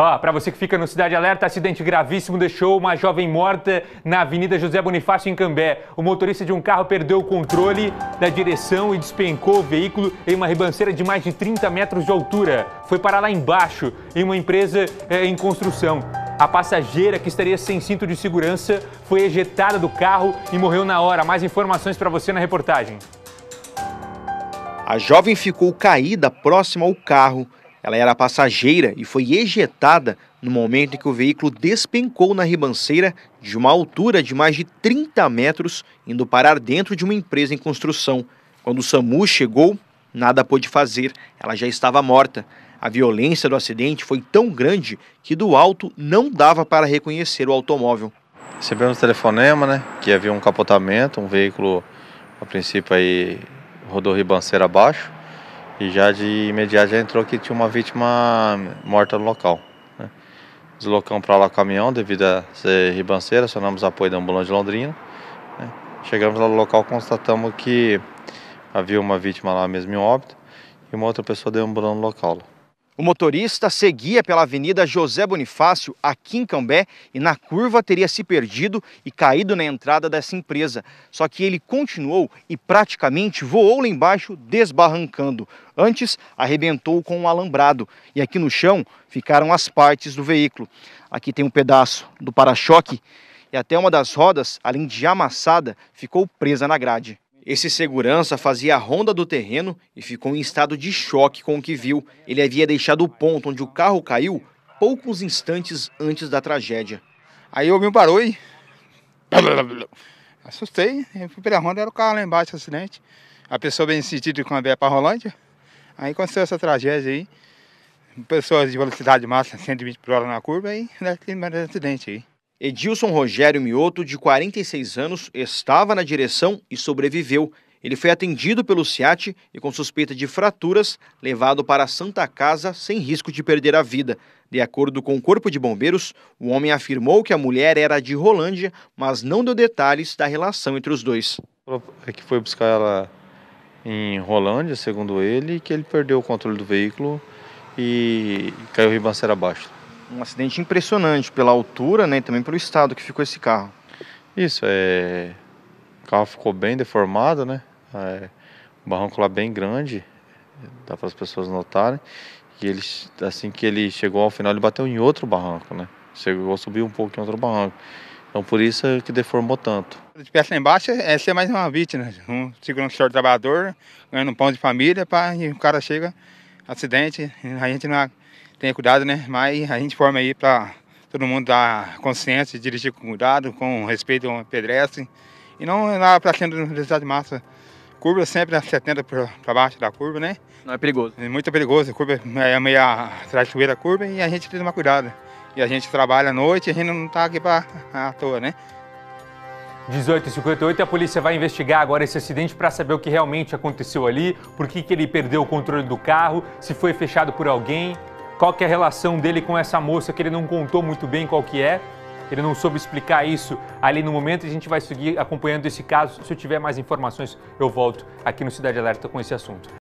Ó, oh, para você que fica no Cidade Alerta, acidente gravíssimo deixou uma jovem morta na Avenida José Bonifácio em Cambé. O motorista de um carro perdeu o controle da direção e despencou o veículo em uma ribanceira de mais de 30 metros de altura. Foi parar lá embaixo, em uma empresa eh, em construção. A passageira, que estaria sem cinto de segurança, foi ejetada do carro e morreu na hora. Mais informações para você na reportagem. A jovem ficou caída próxima ao carro ela era passageira e foi ejetada no momento em que o veículo despencou na ribanceira de uma altura de mais de 30 metros, indo parar dentro de uma empresa em construção. Quando o SAMU chegou, nada pôde fazer, ela já estava morta. A violência do acidente foi tão grande que do alto não dava para reconhecer o automóvel. Recebemos telefonema, né, que havia um capotamento, um veículo, a princípio aí rodou ribanceira abaixo e já de imediato já entrou que tinha uma vítima morta no local. Né? Deslocamos para lá o caminhão devido a ser ribanceira, acionamos apoio da ambulância de Londrina. Né? Chegamos lá no local, constatamos que havia uma vítima lá mesmo em óbito e uma outra pessoa deambulando no local. O motorista seguia pela Avenida José Bonifácio, aqui em Cambé, e na curva teria se perdido e caído na entrada dessa empresa. Só que ele continuou e praticamente voou lá embaixo, desbarrancando. Antes, arrebentou com um alambrado e aqui no chão ficaram as partes do veículo. Aqui tem um pedaço do para-choque e até uma das rodas, além de amassada, ficou presa na grade. Esse segurança fazia a ronda do terreno e ficou em estado de choque com o que viu. Ele havia deixado o ponto onde o carro caiu poucos instantes antes da tragédia. Aí o me parou e. Assustei, fui pela ronda, era o carro lá embaixo, acidente. A pessoa bem sentido com a veia para Rolândia. Aí aconteceu essa tragédia aí. Pessoas de velocidade máxima, 120 por hora na curva, aí, né, acidente aí. Edilson Rogério Mioto, de 46 anos, estava na direção e sobreviveu. Ele foi atendido pelo SIAT e, com suspeita de fraturas, levado para a Santa Casa sem risco de perder a vida. De acordo com o Corpo de Bombeiros, o homem afirmou que a mulher era de Rolândia, mas não deu detalhes da relação entre os dois. É que foi buscar ela em Rolândia, segundo ele, que ele perdeu o controle do veículo e caiu ribanceira abaixo um acidente impressionante pela altura né, e também pelo estado que ficou esse carro. Isso, é... o carro ficou bem deformado, né? É... O barranco lá bem grande, dá para as pessoas notarem. E ele, assim que ele chegou ao final, ele bateu em outro barranco, né? Chegou a subir um pouco em outro barranco. Então por isso é que deformou tanto. De peça embaixo é, é ser mais uma vítima, um segurança senhor trabalhador, ganhando um pão de família, pá, e o cara chega, acidente, a gente não tenha cuidado, né? Mas a gente forma aí para todo mundo estar consciente, dirigir com cuidado, com respeito ao pedestre. E não andar lá para cima da velocidade massa Curva sempre a 70 para baixo da curva, né? Não é perigoso. É muito perigoso. A curva é meio traiçoeira a curva e a gente tem que tomar cuidado. E a gente trabalha à noite, a gente não está aqui para à toa, né? 18h58, a polícia vai investigar agora esse acidente para saber o que realmente aconteceu ali, por que, que ele perdeu o controle do carro, se foi fechado por alguém qual que é a relação dele com essa moça que ele não contou muito bem qual que é. Ele não soube explicar isso ali no momento e a gente vai seguir acompanhando esse caso. Se eu tiver mais informações, eu volto aqui no Cidade Alerta com esse assunto.